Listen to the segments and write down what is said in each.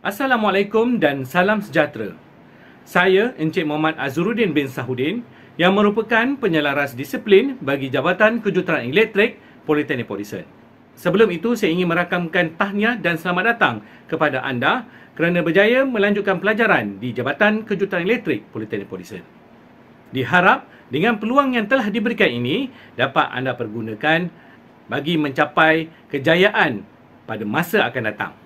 Assalamualaikum dan salam sejahtera. Saya Encik Muhammad Azuruddin bin Sahudin yang merupakan penyelaras disiplin bagi Jabatan Kejuruteraan Elektrik Politeknik Polisen. Sebelum itu, saya ingin merakamkan tahniah dan selamat datang kepada anda kerana berjaya melanjutkan pelajaran di Jabatan Kejuruteraan Elektrik Politeknik Polisen. Diharap dengan peluang yang telah diberikan ini dapat anda pergunakan bagi mencapai kejayaan pada masa akan datang.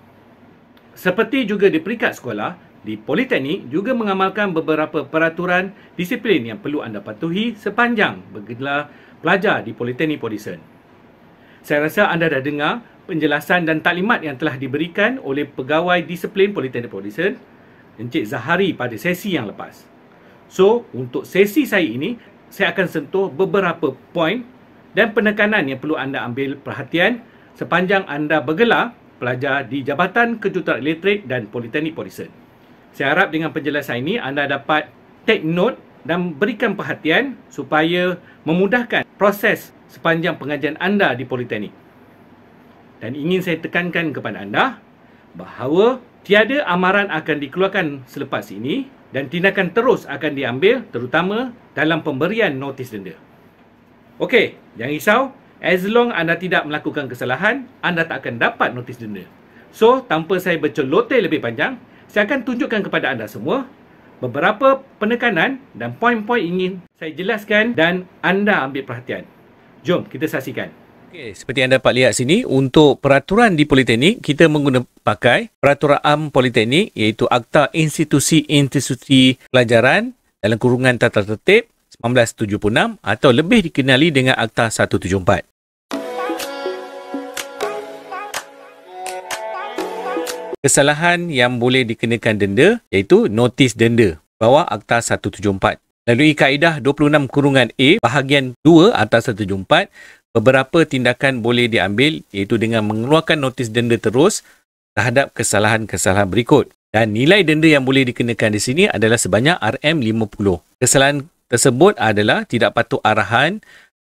Seperti juga di peringkat sekolah, di Politeknik juga mengamalkan beberapa peraturan disiplin yang perlu anda patuhi sepanjang bergelar pelajar di Politeknik Polisen. Saya rasa anda dah dengar penjelasan dan taklimat yang telah diberikan oleh pegawai disiplin Politeknik Polisen, Encik Zahari pada sesi yang lepas. So, untuk sesi saya ini, saya akan sentuh beberapa poin dan penekanan yang perlu anda ambil perhatian sepanjang anda bergelar pelajar di Jabatan Kejutan Elektrik dan Politeknik Polisen. Saya harap dengan penjelasan ini anda dapat take note dan berikan perhatian supaya memudahkan proses sepanjang pengajian anda di Politeknik. Dan ingin saya tekankan kepada anda bahawa tiada amaran akan dikeluarkan selepas ini dan tindakan terus akan diambil terutama dalam pemberian notis denda. Okey, jangan risau. As long anda tidak melakukan kesalahan, anda tak akan dapat notis denda. So, tanpa saya bercelote lebih panjang, saya akan tunjukkan kepada anda semua beberapa penekanan dan poin-poin ingin saya jelaskan dan anda ambil perhatian. Jom kita saksikan. Okay, seperti anda dapat lihat sini, untuk peraturan di Politeknik, kita menggunakan peraturan am Politeknik iaitu Akta Institusi-Institusi Pelajaran dalam kurungan tata tertib 1976 atau lebih dikenali dengan Akta 174. kesalahan yang boleh dikenakan denda iaitu notis denda bawah Akta 174. Melalui kaedah 26 kurungan A bahagian 2 atas 174, beberapa tindakan boleh diambil iaitu dengan mengeluarkan notis denda terus terhadap kesalahan-kesalahan berikut. Dan nilai denda yang boleh dikenakan di sini adalah sebanyak RM50. Kesalahan tersebut adalah tidak patut arahan,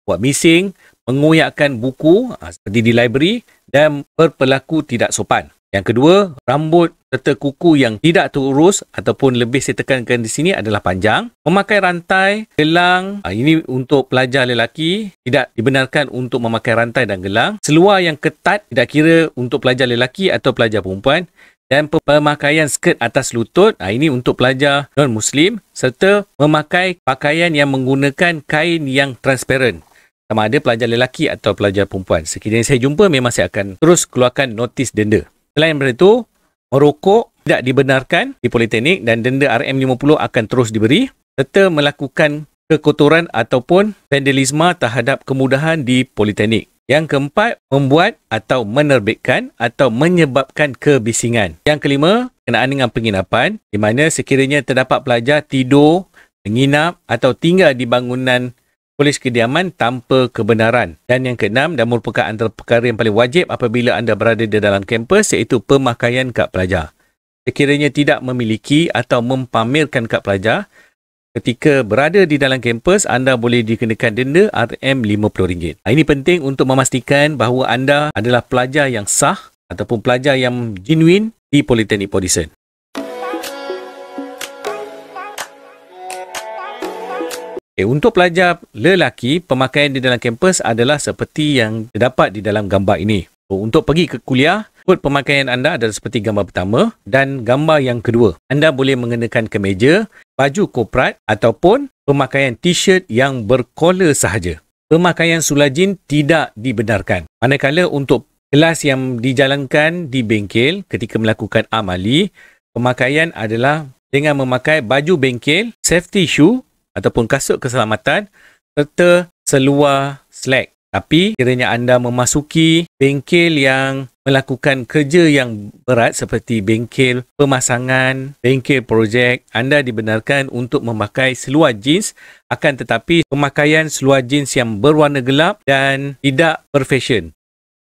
buat missing, menguyakkan buku ah, seperti di library dan berpelaku tidak sopan. Yang kedua, rambut serta kuku yang tidak terurus ataupun lebih saya tekankan di sini adalah panjang. Memakai rantai, gelang, ah, ini untuk pelajar lelaki, tidak dibenarkan untuk memakai rantai dan gelang. Seluar yang ketat, tidak kira untuk pelajar lelaki atau pelajar perempuan. Dan pemakaian skirt atas lutut, ah, ini untuk pelajar non-Muslim. Serta memakai pakaian yang menggunakan kain yang transparent sama ada pelajar lelaki atau pelajar perempuan. Sekiranya saya jumpa, memang saya akan terus keluarkan notis denda. Selain daripada itu, merokok tidak dibenarkan di politeknik dan denda RM50 akan terus diberi serta melakukan kekotoran ataupun vandalisme terhadap kemudahan di politeknik. Yang keempat, membuat atau menerbitkan atau menyebabkan kebisingan. Yang kelima, kenaan dengan penginapan di mana sekiranya terdapat pelajar tidur, menginap atau tinggal di bangunan polis kediaman tanpa kebenaran. Dan yang keenam dan merupakan antara perkara yang paling wajib apabila anda berada di dalam kampus iaitu pemakaian kad pelajar. Sekiranya tidak memiliki atau mempamerkan kad pelajar, ketika berada di dalam kampus anda boleh dikenakan denda RM50. Ini penting untuk memastikan bahawa anda adalah pelajar yang sah ataupun pelajar yang genuine di Politeknik Podison. Eh, untuk pelajar lelaki, pemakaian di dalam kampus adalah seperti yang terdapat di dalam gambar ini. Oh, untuk pergi ke kuliah, kod pemakaian anda adalah seperti gambar pertama dan gambar yang kedua. Anda boleh mengenakan kemeja, baju koprat ataupun pemakaian t-shirt yang berkola sahaja. Pemakaian sulajin tidak dibenarkan. Manakala untuk kelas yang dijalankan di bengkel ketika melakukan amali, pemakaian adalah dengan memakai baju bengkel, safety shoe ataupun kasut keselamatan serta seluar slack. Tapi kiranya anda memasuki bengkel yang melakukan kerja yang berat seperti bengkel pemasangan, bengkel projek, anda dibenarkan untuk memakai seluar jeans akan tetapi pemakaian seluar jeans yang berwarna gelap dan tidak berfashion.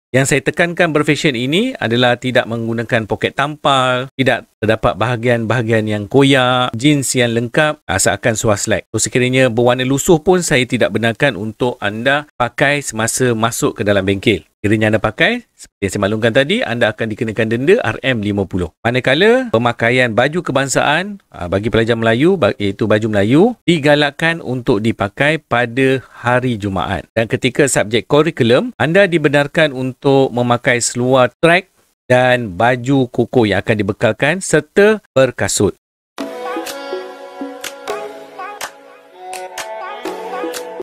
Yang saya tekankan berfashion ini adalah tidak menggunakan poket tampal, tidak terdapat bahagian-bahagian yang koyak, jeans yang lengkap, asalkan suas leg. So, sekiranya berwarna lusuh pun saya tidak benarkan untuk anda pakai semasa masuk ke dalam bengkel. Kiranya anda pakai, seperti yang saya maklumkan tadi, anda akan dikenakan denda RM50. Manakala pemakaian baju kebangsaan ah, bagi pelajar Melayu, iaitu baju Melayu, digalakkan untuk dipakai pada hari Jumaat. Dan ketika subjek kurikulum, anda dibenarkan untuk memakai seluar track dan baju koko yang akan dibekalkan serta berkasut.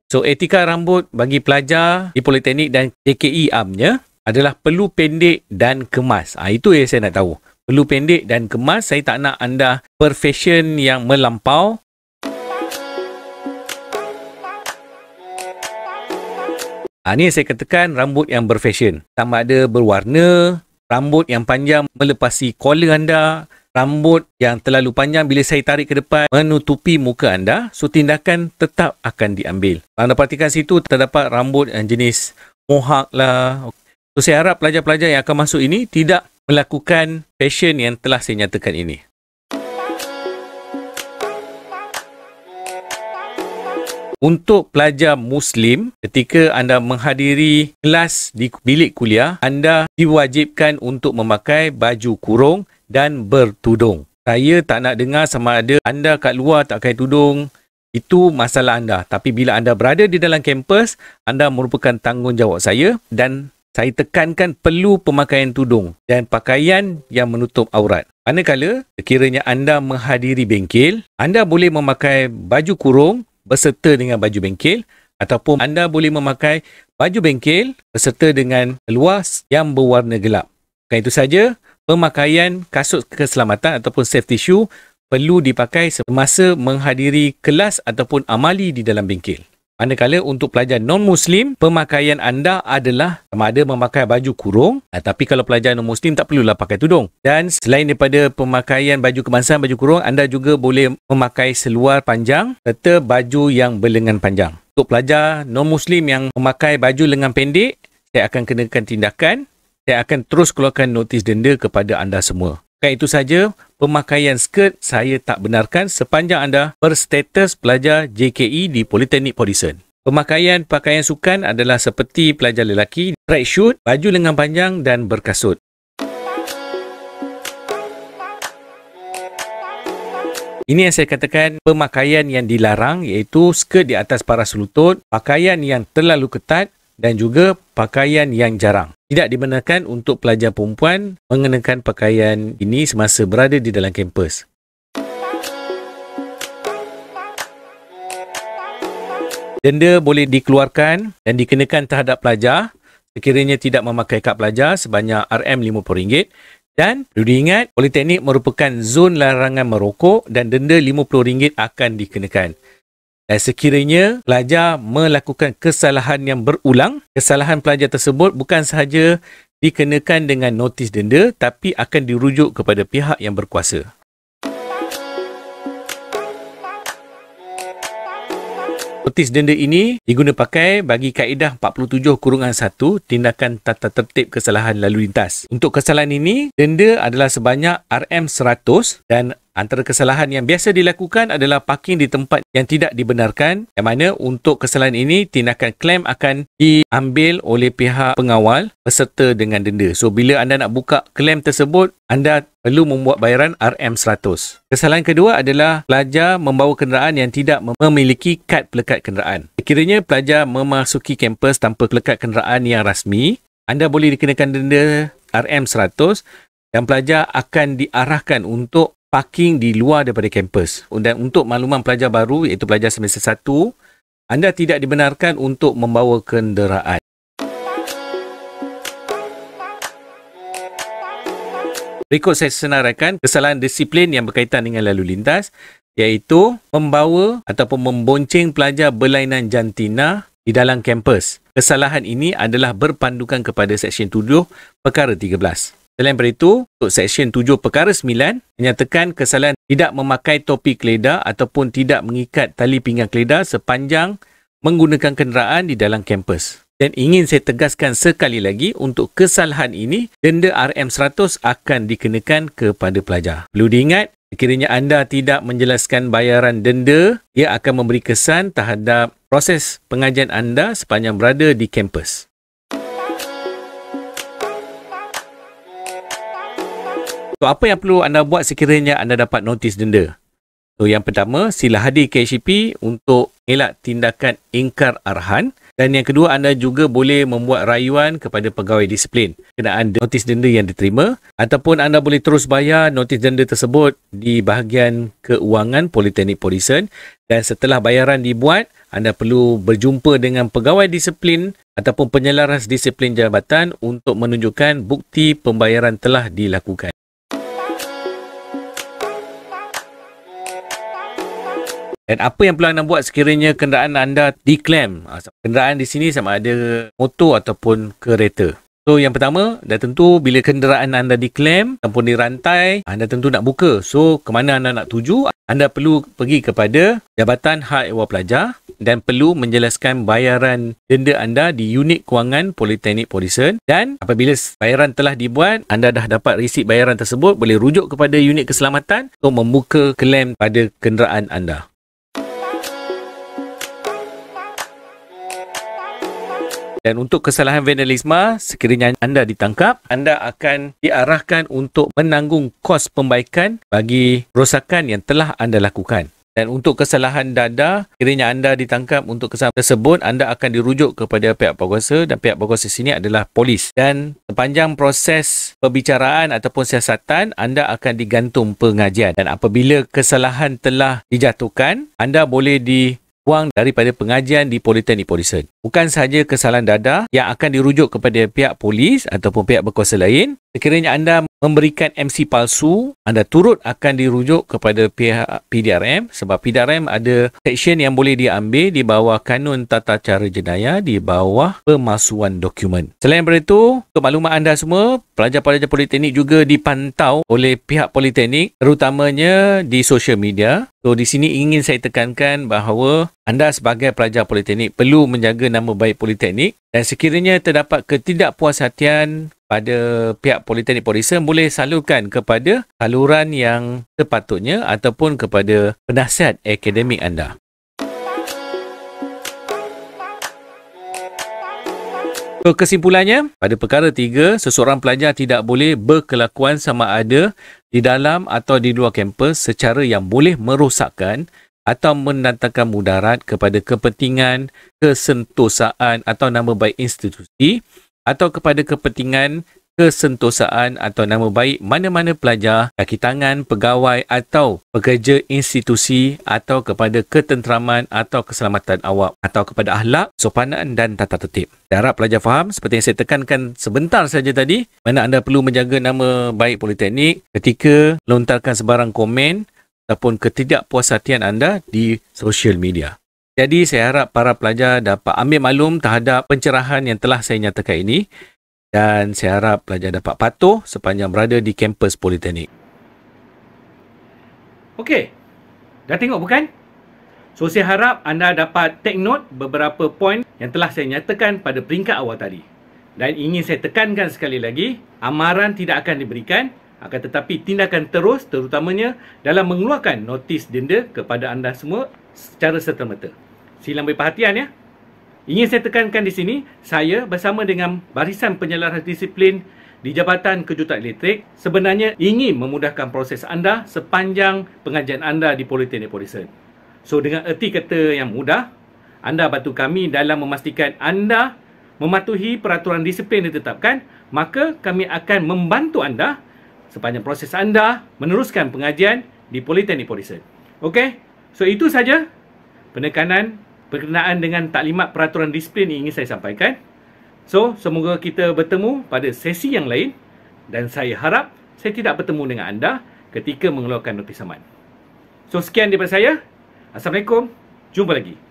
So etika rambut bagi pelajar di Politeknik dan JKI e amnya adalah perlu pendek dan kemas. Ah itu yang saya nak tahu. Perlu pendek dan kemas. Saya tak nak anda perfection yang melampau. Ah ni saya katakan rambut yang berfashion. Tak ada berwarna, rambut yang panjang melepasi kola anda, rambut yang terlalu panjang bila saya tarik ke depan menutupi muka anda, so tindakan tetap akan diambil. anda perhatikan situ terdapat rambut yang jenis mohawk lah. So saya harap pelajar-pelajar yang akan masuk ini tidak melakukan fashion yang telah saya nyatakan ini. untuk pelajar Muslim, ketika anda menghadiri kelas di bilik kuliah, anda diwajibkan untuk memakai baju kurung dan bertudung. Saya tak nak dengar sama ada anda kat luar tak pakai tudung, itu masalah anda. Tapi bila anda berada di dalam kampus, anda merupakan tanggungjawab saya dan saya tekankan perlu pemakaian tudung dan pakaian yang menutup aurat. Manakala, sekiranya anda menghadiri bengkel, anda boleh memakai baju kurung berserta dengan baju bengkel ataupun anda boleh memakai baju bengkel berserta dengan luas yang berwarna gelap. Bukan itu saja, pemakaian kasut keselamatan ataupun safety shoe perlu dipakai semasa menghadiri kelas ataupun amali di dalam bengkel. Manakala untuk pelajar non-Muslim, pemakaian anda adalah sama ada memakai baju kurung. Eh, tapi kalau pelajar non-Muslim, tak perlulah pakai tudung. Dan selain daripada pemakaian baju kemasan baju kurung, anda juga boleh memakai seluar panjang serta baju yang berlengan panjang. Untuk pelajar non-Muslim yang memakai baju lengan pendek, saya akan kenakan tindakan. Saya akan terus keluarkan notis denda kepada anda semua. Bukan itu saja, pemakaian skirt saya tak benarkan sepanjang anda berstatus pelajar JKE di Politeknik Polisen. Pemakaian pakaian sukan adalah seperti pelajar lelaki, track shoot, baju lengan panjang dan berkasut. Ini yang saya katakan pemakaian yang dilarang iaitu skirt di atas paras lutut, pakaian yang terlalu ketat, dan juga pakaian yang jarang. Tidak dibenarkan untuk pelajar perempuan mengenakan pakaian ini semasa berada di dalam kampus. Denda boleh dikeluarkan dan dikenakan terhadap pelajar sekiranya tidak memakai kad pelajar sebanyak RM50 dan perlu diingat politeknik merupakan zon larangan merokok dan denda RM50 akan dikenakan. Dan sekiranya pelajar melakukan kesalahan yang berulang, kesalahan pelajar tersebut bukan sahaja dikenakan dengan notis denda tapi akan dirujuk kepada pihak yang berkuasa. Notis denda ini diguna pakai bagi kaedah 47-1 kurungan tindakan tata tertib kesalahan lalu lintas. Untuk kesalahan ini, denda adalah sebanyak RM100 dan Antara kesalahan yang biasa dilakukan adalah parking di tempat yang tidak dibenarkan yang mana untuk kesalahan ini tindakan klaim akan diambil oleh pihak pengawal beserta dengan denda. So bila anda nak buka klaim tersebut anda perlu membuat bayaran RM100. Kesalahan kedua adalah pelajar membawa kenderaan yang tidak memiliki kad pelekat kenderaan. Kiranya pelajar memasuki kampus tanpa pelekat kenderaan yang rasmi, anda boleh dikenakan denda RM100 dan pelajar akan diarahkan untuk parking di luar daripada kampus. Dan untuk makluman pelajar baru iaitu pelajar semester 1, anda tidak dibenarkan untuk membawa kenderaan. Berikut saya senaraikan kesalahan disiplin yang berkaitan dengan lalu lintas iaitu membawa ataupun membonceng pelajar berlainan jantina di dalam kampus. Kesalahan ini adalah berpandukan kepada Seksyen 7 Perkara 13. Selain daripada itu, untuk Seksyen 7 Perkara 9 menyatakan kesalahan tidak memakai topi keledar ataupun tidak mengikat tali pinggang keledar sepanjang menggunakan kenderaan di dalam kampus. Dan ingin saya tegaskan sekali lagi untuk kesalahan ini, denda RM100 akan dikenakan kepada pelajar. Perlu diingat, sekiranya anda tidak menjelaskan bayaran denda, ia akan memberi kesan terhadap proses pengajian anda sepanjang berada di kampus. So, apa yang perlu anda buat sekiranya anda dapat notis denda? So, yang pertama, sila hadir KHCP untuk elak tindakan ingkar arahan. Dan yang kedua, anda juga boleh membuat rayuan kepada pegawai disiplin kenaan notis denda yang diterima ataupun anda boleh terus bayar notis denda tersebut di bahagian keuangan Politeknik Polisen dan setelah bayaran dibuat, anda perlu berjumpa dengan pegawai disiplin ataupun penyelaras disiplin jabatan untuk menunjukkan bukti pembayaran telah dilakukan. Dan apa yang perlu anda buat sekiranya kenderaan anda diklaim? Ah, kenderaan di sini sama ada motor ataupun kereta. So yang pertama, dah tentu bila kenderaan anda diklaim ataupun dirantai, anda tentu nak buka. So ke mana anda nak tuju? Anda perlu pergi kepada Jabatan Hak Ewa Pelajar dan perlu menjelaskan bayaran denda anda di unit kewangan Politeknik Polisen dan apabila bayaran telah dibuat anda dah dapat resip bayaran tersebut boleh rujuk kepada unit keselamatan untuk membuka klaim pada kenderaan anda Dan untuk kesalahan vandalisma sekiranya anda ditangkap, anda akan diarahkan untuk menanggung kos pembaikan bagi rosakan yang telah anda lakukan. Dan untuk kesalahan dada, kiranya anda ditangkap untuk kesalahan tersebut, anda akan dirujuk kepada pihak berkuasa dan pihak berkuasa sini adalah polis. Dan sepanjang proses perbicaraan ataupun siasatan, anda akan digantung pengajian. Dan apabila kesalahan telah dijatuhkan, anda boleh di wang daripada pengajian di Politeknik Polisen. Bukan sahaja kesalahan dada yang akan dirujuk kepada pihak polis ataupun pihak berkuasa lain. Sekiranya anda memberikan MC palsu, anda turut akan dirujuk kepada pihak PDRM sebab PDRM ada section yang boleh diambil di bawah kanun tata cara jenayah di bawah pemasuan dokumen. Selain daripada itu, untuk maklumat anda semua, pelajar-pelajar politeknik juga dipantau oleh pihak politeknik terutamanya di sosial media. So di sini ingin saya tekankan bahawa anda sebagai pelajar politeknik perlu menjaga nama baik politeknik dan sekiranya terdapat ketidakpuas hatian pada pihak politeknik polisen boleh salurkan kepada saluran yang sepatutnya ataupun kepada penasihat akademik anda. So, kesimpulannya, pada perkara tiga, seseorang pelajar tidak boleh berkelakuan sama ada di dalam atau di luar kampus secara yang boleh merosakkan atau mendatangkan mudarat kepada kepentingan kesentosaan atau nama baik institusi atau kepada kepentingan kesentosaan atau nama baik mana-mana pelajar, kaki tangan, pegawai atau pekerja institusi atau kepada ketenteraman atau keselamatan awak atau kepada ahlak, sopanan dan tata tertib. Saya harap pelajar faham seperti yang saya tekankan sebentar saja tadi mana anda perlu menjaga nama baik politeknik ketika lontarkan sebarang komen ataupun ketidakpuas hatian anda di social media. Jadi saya harap para pelajar dapat ambil maklum terhadap pencerahan yang telah saya nyatakan ini dan saya harap pelajar dapat patuh sepanjang berada di kampus politeknik. Okey. Dah tengok bukan? So saya harap anda dapat take note beberapa poin yang telah saya nyatakan pada peringkat awal tadi. Dan ingin saya tekankan sekali lagi, amaran tidak akan diberikan akan tetapi tindakan terus terutamanya dalam mengeluarkan notis denda kepada anda semua secara serta-merta. Sila beri perhatian ya. Ingin saya tekankan di sini, saya bersama dengan barisan penyelaras disiplin di Jabatan Kejutan Elektrik sebenarnya ingin memudahkan proses anda sepanjang pengajian anda di Politeknik Polisen. So dengan erti kata yang mudah, anda bantu kami dalam memastikan anda mematuhi peraturan disiplin yang ditetapkan, maka kami akan membantu anda sepanjang proses anda meneruskan pengajian di Polytechnic Polisen. Okey? So itu saja penekanan berkenaan dengan taklimat peraturan disiplin yang ingin saya sampaikan. So, semoga kita bertemu pada sesi yang lain dan saya harap saya tidak bertemu dengan anda ketika mengeluarkan notis aman. So, sekian daripada saya. Assalamualaikum. Jumpa lagi.